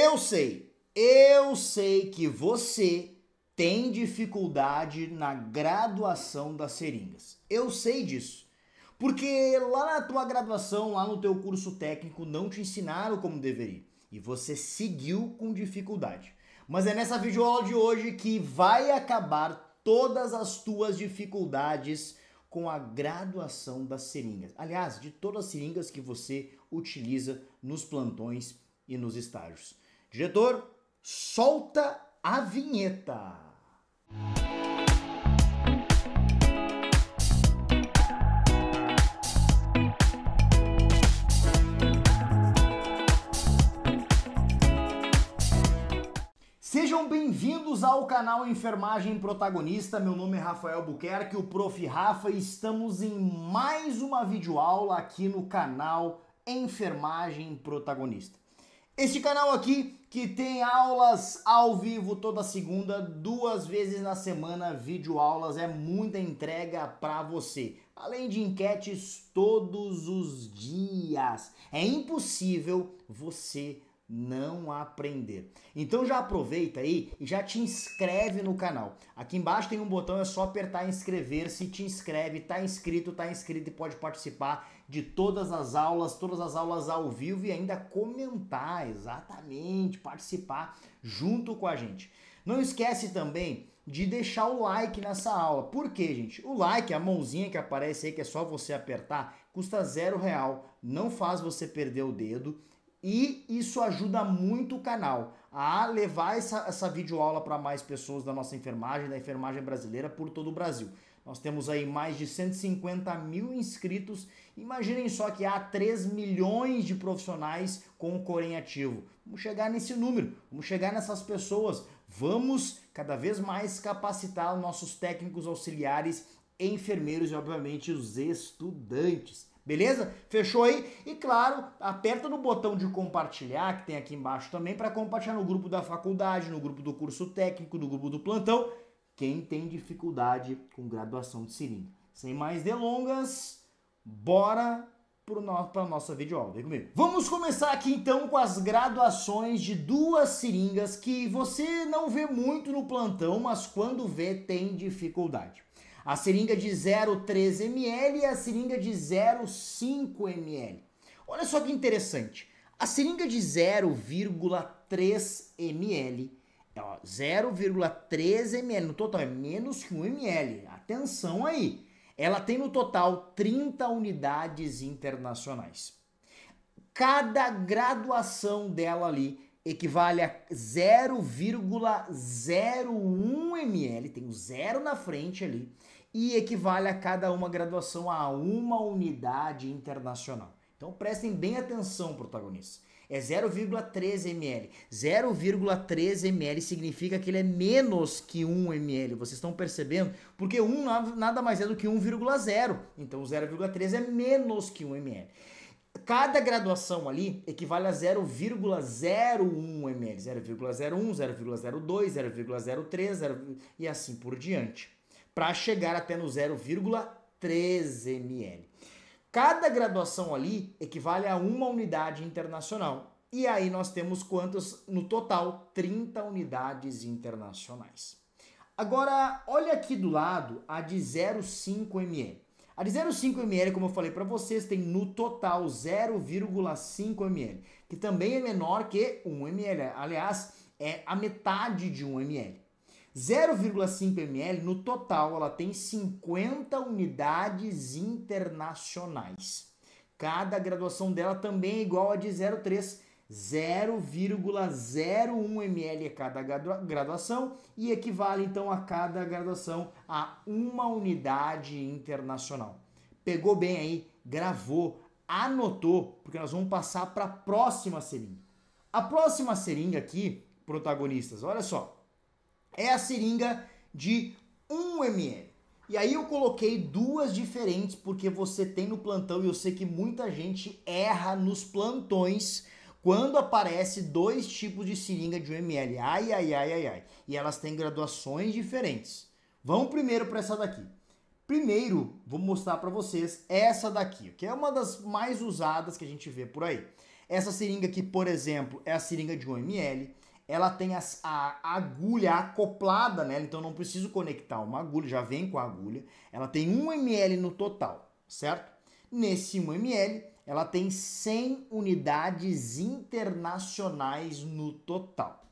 Eu sei, eu sei que você tem dificuldade na graduação das seringas. Eu sei disso. Porque lá na tua graduação, lá no teu curso técnico, não te ensinaram como deveria. E você seguiu com dificuldade. Mas é nessa videoaula de hoje que vai acabar todas as tuas dificuldades com a graduação das seringas. Aliás, de todas as seringas que você utiliza nos plantões e nos estágios. Diretor, solta a vinheta. Sejam bem-vindos ao canal Enfermagem Protagonista. Meu nome é Rafael Buquerque, o Prof. Rafa, e estamos em mais uma videoaula aqui no canal Enfermagem Protagonista. Este canal aqui que tem aulas ao vivo toda segunda, duas vezes na semana, vídeo aulas, é muita entrega para você. Além de enquetes todos os dias. É impossível você não aprender. Então já aproveita aí e já te inscreve no canal. Aqui embaixo tem um botão, é só apertar inscrever-se, te inscreve, tá inscrito, tá inscrito e pode participar de todas as aulas, todas as aulas ao vivo e ainda comentar, exatamente, participar junto com a gente. Não esquece também de deixar o like nessa aula. Por quê, gente? O like, a mãozinha que aparece aí, que é só você apertar, custa zero real, não faz você perder o dedo e isso ajuda muito o canal a levar essa, essa videoaula para mais pessoas da nossa enfermagem, da enfermagem brasileira por todo o Brasil. Nós temos aí mais de 150 mil inscritos. Imaginem só que há 3 milhões de profissionais com o Corém ativo. Vamos chegar nesse número, vamos chegar nessas pessoas. Vamos cada vez mais capacitar nossos técnicos auxiliares, enfermeiros e, obviamente, os estudantes. Beleza? Fechou aí? E claro, aperta no botão de compartilhar, que tem aqui embaixo também, para compartilhar no grupo da faculdade, no grupo do curso técnico, no grupo do plantão, quem tem dificuldade com graduação de seringa. Sem mais delongas, bora para a nossa videoaula. Vem comigo. Vamos começar aqui então com as graduações de duas seringas que você não vê muito no plantão, mas quando vê tem dificuldade. A seringa de 0,3 ml e a seringa de 0,5 ml. Olha só que interessante. A seringa de 0,3 ml, 0,3 ml no total é menos que 1 ml. Atenção aí. Ela tem no total 30 unidades internacionais. Cada graduação dela ali equivale a 0,01 ml, tem o um zero na frente ali, e equivale a cada uma graduação a uma unidade internacional. Então prestem bem atenção, protagonistas. É 0,3 ml. 0,3 ml significa que ele é menos que 1 ml. Vocês estão percebendo? Porque 1 nada mais é do que 1,0. Então 0,3 é menos que 1 ml cada graduação ali equivale a 0,01 ml, 0,01, 0,02, 0,03 0, e assim por diante, para chegar até no 0,3 ml. Cada graduação ali equivale a uma unidade internacional. E aí nós temos quantas no total? 30 unidades internacionais. Agora, olha aqui do lado a de 0,5 ml. A de 0,5 ml, como eu falei para vocês, tem no total 0,5 ml, que também é menor que 1 ml. Aliás, é a metade de 1 ml. 0,5 ml no total, ela tem 50 unidades internacionais. Cada graduação dela também é igual a de 0,3 0,01 ml a cada graduação e equivale então a cada graduação a uma unidade internacional. Pegou bem aí, gravou, anotou, porque nós vamos passar para a próxima seringa. A próxima seringa aqui, protagonistas, olha só, é a seringa de 1 ml. E aí eu coloquei duas diferentes porque você tem no plantão e eu sei que muita gente erra nos plantões quando aparece dois tipos de seringa de 1 ml. Ai, ai, ai, ai, ai. E elas têm graduações diferentes. Vamos primeiro para essa daqui. Primeiro, vou mostrar para vocês essa daqui, que é uma das mais usadas que a gente vê por aí. Essa seringa aqui, por exemplo, é a seringa de 1 ml. Ela tem a, a agulha acoplada nela, então não preciso conectar uma agulha, já vem com a agulha. Ela tem 1 ml no total, certo? Nesse 1 ml, ela tem 100 unidades internacionais no total.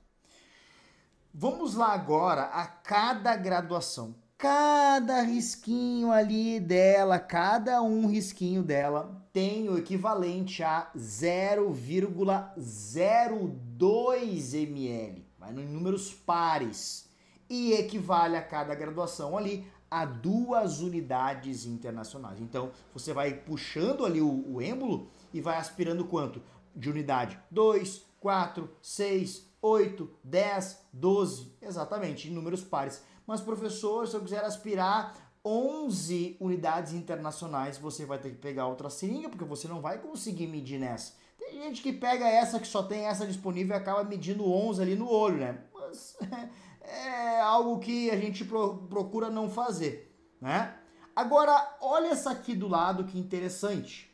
Vamos lá agora a cada graduação. Cada risquinho ali dela, cada um risquinho dela tem o equivalente a 0,02 ml, vai em números pares e equivale a cada graduação ali a duas unidades internacionais. Então, você vai puxando ali o, o êmbolo e vai aspirando quanto? De unidade 2, 4, 6, 8, 10, 12, exatamente, em números pares. Mas, professor, se eu quiser aspirar 11 unidades internacionais, você vai ter que pegar outra seringa, porque você não vai conseguir medir nessa. Tem gente que pega essa que só tem essa disponível e acaba medindo 11 ali no olho, né? Mas é algo que a gente procura não fazer, né? Agora, olha essa aqui do lado que interessante.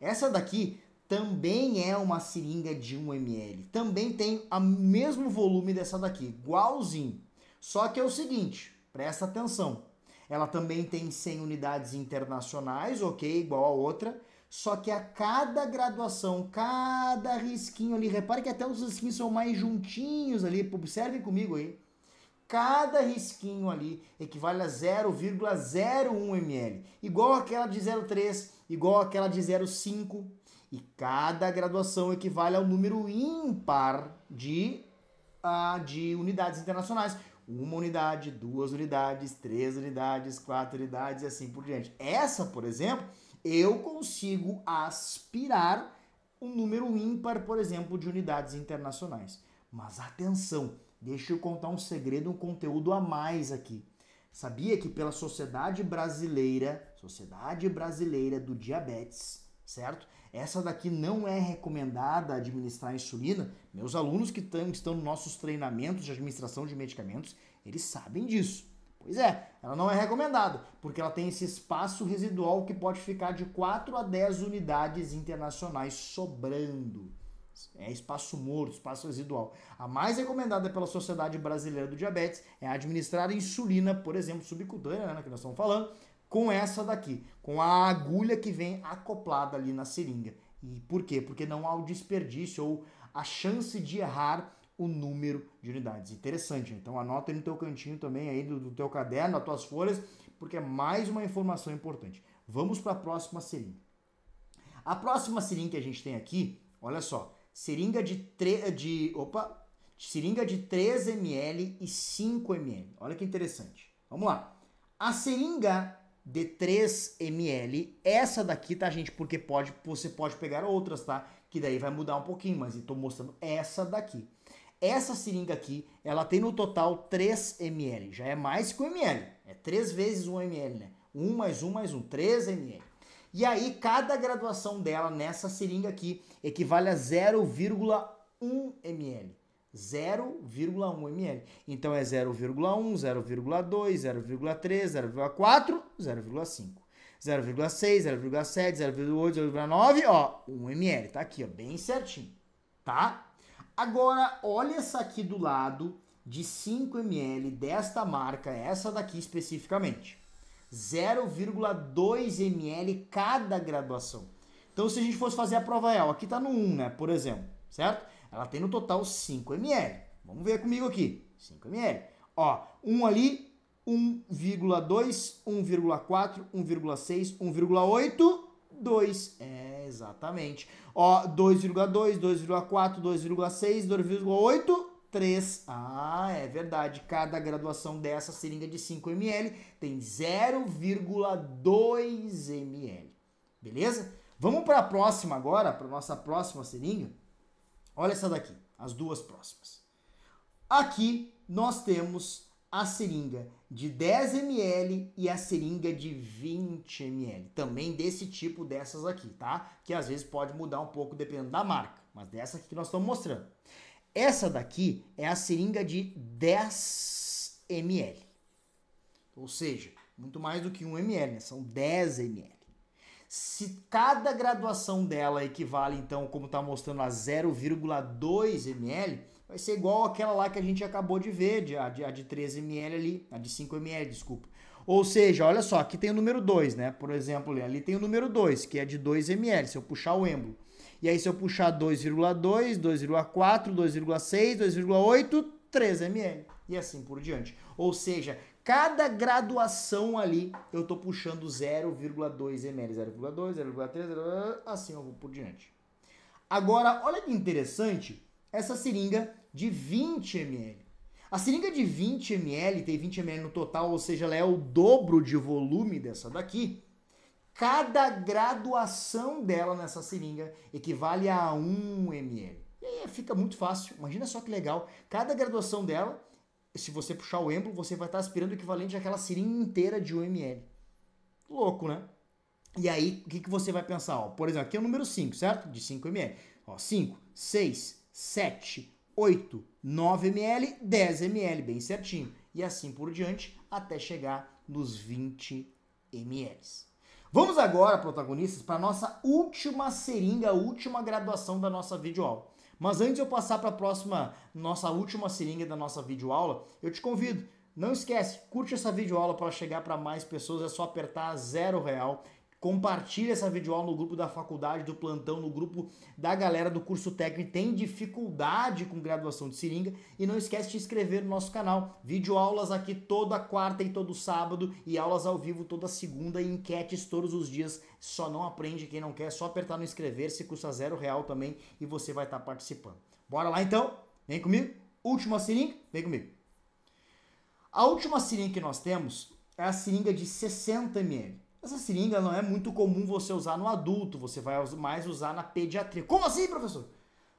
Essa daqui também é uma seringa de 1 ml. Também tem o mesmo volume dessa daqui, igualzinho. Só que é o seguinte, presta atenção. Ela também tem 100 unidades internacionais, ok, igual a outra. Só que a cada graduação, cada risquinho ali, repare que até os risquinhos são mais juntinhos ali, observem comigo aí. Cada risquinho ali equivale a 0,01 ml, igual aquela de 0,3, igual aquela de 0,5, e cada graduação equivale ao número ímpar de, uh, de unidades internacionais. Uma unidade, duas unidades, três unidades, quatro unidades e assim por diante. Essa, por exemplo, eu consigo aspirar um número ímpar, por exemplo, de unidades internacionais. Mas atenção, Deixa eu contar um segredo, um conteúdo a mais aqui. Sabia que pela Sociedade Brasileira, Sociedade Brasileira do Diabetes, certo? Essa daqui não é recomendada administrar insulina. Meus alunos que estão nos nossos treinamentos de administração de medicamentos, eles sabem disso. Pois é, ela não é recomendada, porque ela tem esse espaço residual que pode ficar de 4 a 10 unidades internacionais sobrando. É espaço morto, espaço residual. A mais recomendada pela Sociedade Brasileira do Diabetes é administrar insulina, por exemplo, subcutânea, né, que nós estamos falando, com essa daqui, com a agulha que vem acoplada ali na seringa. E por quê? Porque não há o desperdício ou a chance de errar o número de unidades. Interessante, então anota aí no teu cantinho também aí do, do teu caderno, as tuas folhas, porque é mais uma informação importante. Vamos para a próxima seringa. A próxima seringa que a gente tem aqui, olha só, seringa de, tre de, opa, seringa de 3 ml e 5 ml. Olha que interessante. Vamos lá. A seringa de 3 ml, essa daqui, tá, gente? Porque pode, você pode pegar outras, tá? Que daí vai mudar um pouquinho, mas estou mostrando essa daqui. Essa seringa aqui, ela tem no total 3 ml. Já é mais que 1 ml. É 3 vezes 1 ml, né? 1 mais 1 mais 1, 3 ml. E aí, cada graduação dela nessa seringa aqui equivale a 0,1 ml. 0,1 ml. Então é 0,1, 0,2, 0,3, 0,4, 0,5. 0,6, 0,7, 0,8, 0,9, ó, 1 ml, tá aqui, ó, bem certinho, tá? Agora, olha essa aqui do lado de 5 ml desta marca, essa daqui especificamente. 0,2 ml cada graduação. Então, se a gente fosse fazer a prova EL, aqui está no 1, né? Por exemplo, certo? Ela tem no total 5 ml. Vamos ver comigo aqui. 5 ml. Ó, 1 ali, 1,2, 1,4, 1,6, 1,8, 2. É, exatamente. Ó, 2,2, 2,4, 2,6, 2,8, 3. Ah, é verdade. Cada graduação dessa seringa de 5 ml tem 0,2 ml. Beleza? Vamos para a próxima agora, para nossa próxima seringa. Olha essa daqui, as duas próximas. Aqui nós temos a seringa de 10 ml e a seringa de 20 ml. Também desse tipo dessas aqui, tá? Que às vezes pode mudar um pouco dependendo da marca, mas dessa aqui que nós estamos mostrando. Essa daqui é a seringa de 10 ml. Ou seja, muito mais do que 1 ml, né? são 10 ml. Se cada graduação dela equivale, então, como está mostrando, a 0,2 ml, vai ser igual aquela lá que a gente acabou de ver, de, a, de, a de 13 ml ali, a de 5 ml, desculpa. Ou seja, olha só, aqui tem o número 2, né? Por exemplo, ali tem o número 2, que é de 2 ml, se eu puxar o êmbolo. E aí, se eu puxar 2,2, 2,4, 2,6, 2,8, 3 ml. E assim por diante. Ou seja, cada graduação ali eu estou puxando 0,2 ml. 0,2, 0,3, assim eu vou por diante. Agora, olha que interessante essa seringa de 20 ml. A seringa de 20 ml tem 20 ml no total, ou seja, ela é o dobro de volume dessa daqui. Cada graduação dela nessa seringa equivale a 1 ml. E aí fica muito fácil. Imagina só que legal. Cada graduação dela, se você puxar o êmbolo, você vai estar aspirando o equivalente àquela seringa inteira de 1 ml. Louco, né? E aí, o que, que você vai pensar? Ó, por exemplo, aqui é o número 5, certo? De 5 ml. Ó, 5, 6, 7, 8, 9 ml, 10 ml, bem certinho. E assim por diante, até chegar nos 20 ml. Vamos agora, protagonistas, para a nossa última seringa, a última graduação da nossa videoaula. Mas antes de eu passar para a próxima, nossa última seringa da nossa videoaula, eu te convido, não esquece, curte essa videoaula para chegar para mais pessoas, é só apertar zero real Compartilha essa videoaula no grupo da faculdade, do plantão, no grupo da galera do curso técnico tem dificuldade com graduação de seringa. E não esquece de inscrever no nosso canal. Videoaulas aqui toda quarta e todo sábado e aulas ao vivo toda segunda e enquetes todos os dias. Só não aprende quem não quer, é só apertar no inscrever-se, custa zero real também e você vai estar tá participando. Bora lá então? Vem comigo. Última seringa, vem comigo. A última seringa que nós temos é a seringa de 60 ml. Essa seringa não é muito comum você usar no adulto, você vai mais usar na pediatria. Como assim, professor?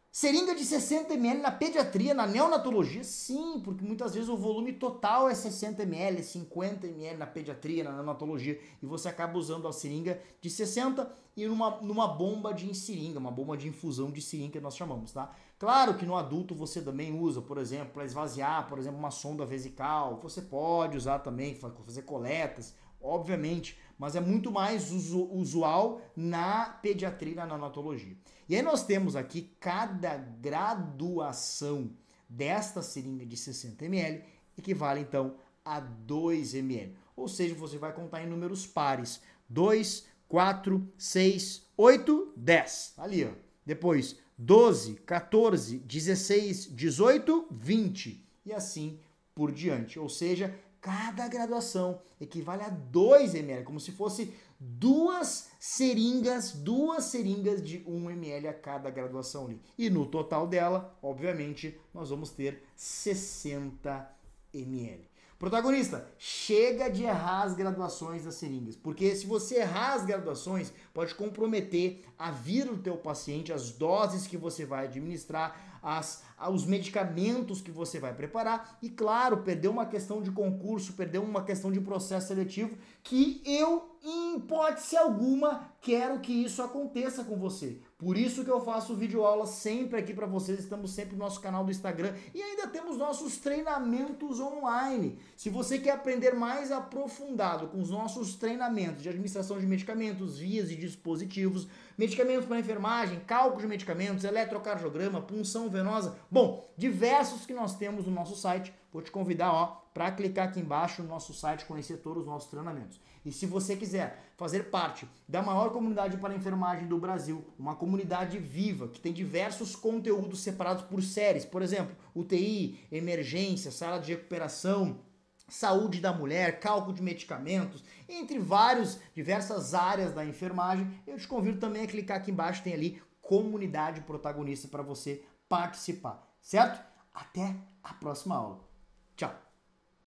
Seringa de 60 ml na pediatria, na neonatologia? Sim, porque muitas vezes o volume total é 60 ml, 50 ml na pediatria, na neonatologia, e você acaba usando a seringa de 60 e numa, numa bomba de seringa, uma bomba de infusão de seringa que nós chamamos, tá? Claro que no adulto você também usa, por exemplo, para esvaziar, por exemplo, uma sonda vesical, você pode usar também, fazer coletas, obviamente, mas é muito mais usu usual na pediatria, na anatologia. E aí nós temos aqui cada graduação desta seringa de 60 ml equivale então a 2 ml. Ou seja, você vai contar em números pares: 2, 4, 6, 8, 10. Ali, ó. Depois 12, 14, 16, 18, 20 e assim por diante. Ou seja, Cada graduação equivale a 2 ml, como se fosse duas seringas, duas seringas de 1 ml a cada graduação ali. E no total dela, obviamente, nós vamos ter 60 ml. Protagonista, chega de errar as graduações das seringas, porque se você errar as graduações, pode comprometer a vida do teu paciente, as doses que você vai administrar, as, os medicamentos que você vai preparar e, claro, perder uma questão de concurso, perder uma questão de processo seletivo que eu em hipótese alguma, quero que isso aconteça com você. Por isso que eu faço vídeo aula sempre aqui para vocês, estamos sempre no nosso canal do Instagram e ainda temos nossos treinamentos online. Se você quer aprender mais aprofundado com os nossos treinamentos de administração de medicamentos, vias e dispositivos, medicamentos para enfermagem, cálculo de medicamentos, eletrocardiograma, punção venosa, bom, diversos que nós temos no nosso site, vou te convidar, ó, para clicar aqui embaixo no nosso site, conhecer todos os nossos treinamentos. E se você quiser fazer parte da maior comunidade para enfermagem do Brasil, uma comunidade viva que tem diversos conteúdos separados por séries, por exemplo, UTI, emergência, sala de recuperação, saúde da mulher, cálculo de medicamentos, entre vários diversas áreas da enfermagem. Eu te convido também a clicar aqui embaixo, tem ali comunidade protagonista para você participar, certo? Até a próxima aula.